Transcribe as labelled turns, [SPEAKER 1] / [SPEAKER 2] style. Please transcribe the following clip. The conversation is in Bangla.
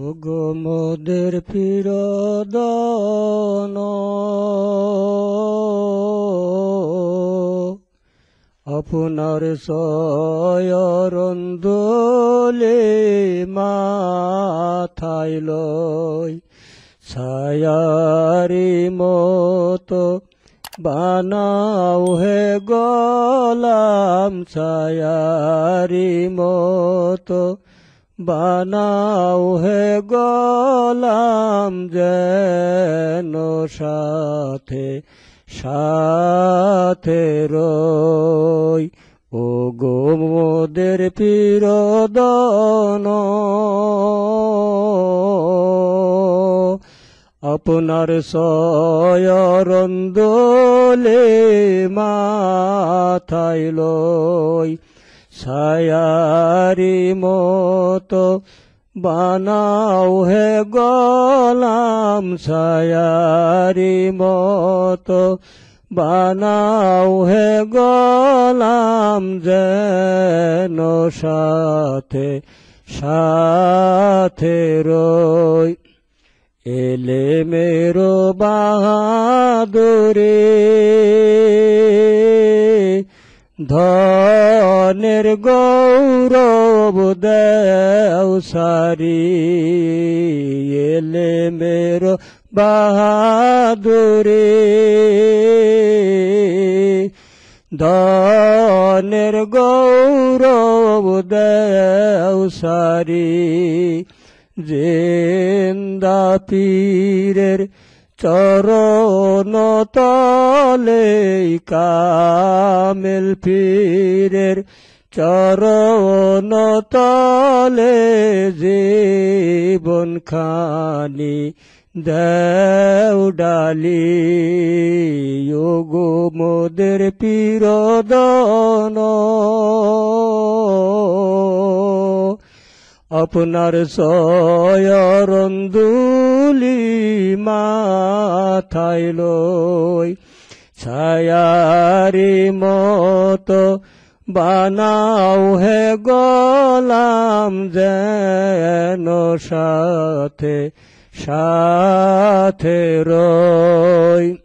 [SPEAKER 1] ওগো মোদের ফিরদন আপনার সয়রন্দলে মাথায় লয় ছায়ারি মতো বানাও হে গলাম ছায়ারি মতো বানাও হে গলাম যেন সাথে সাথে রই ও গো পিরদন আপনার সয়রন্দলে মাথায় লয় ছায়ারি মতো বানাও হে গলাম ছায়ারি মতো বানাও হে গলাম যেন সাথে সাথে রই এলে মেরো বাহাদুরে ধনের গৌরব দেও সারি এলে মেরো বাহাদুরে ধনের গৌরব দেও সারি জিন্দা পীরের চরণ তলে কামেল পীরের চরণতলে তলে জীবন খানি দেউডালি গো মোদের পীরদন আপনার সয়রন্দু মাথায় লই ছায়ারি মত বানাও হে গলাম যেন সাথে সাথে রয়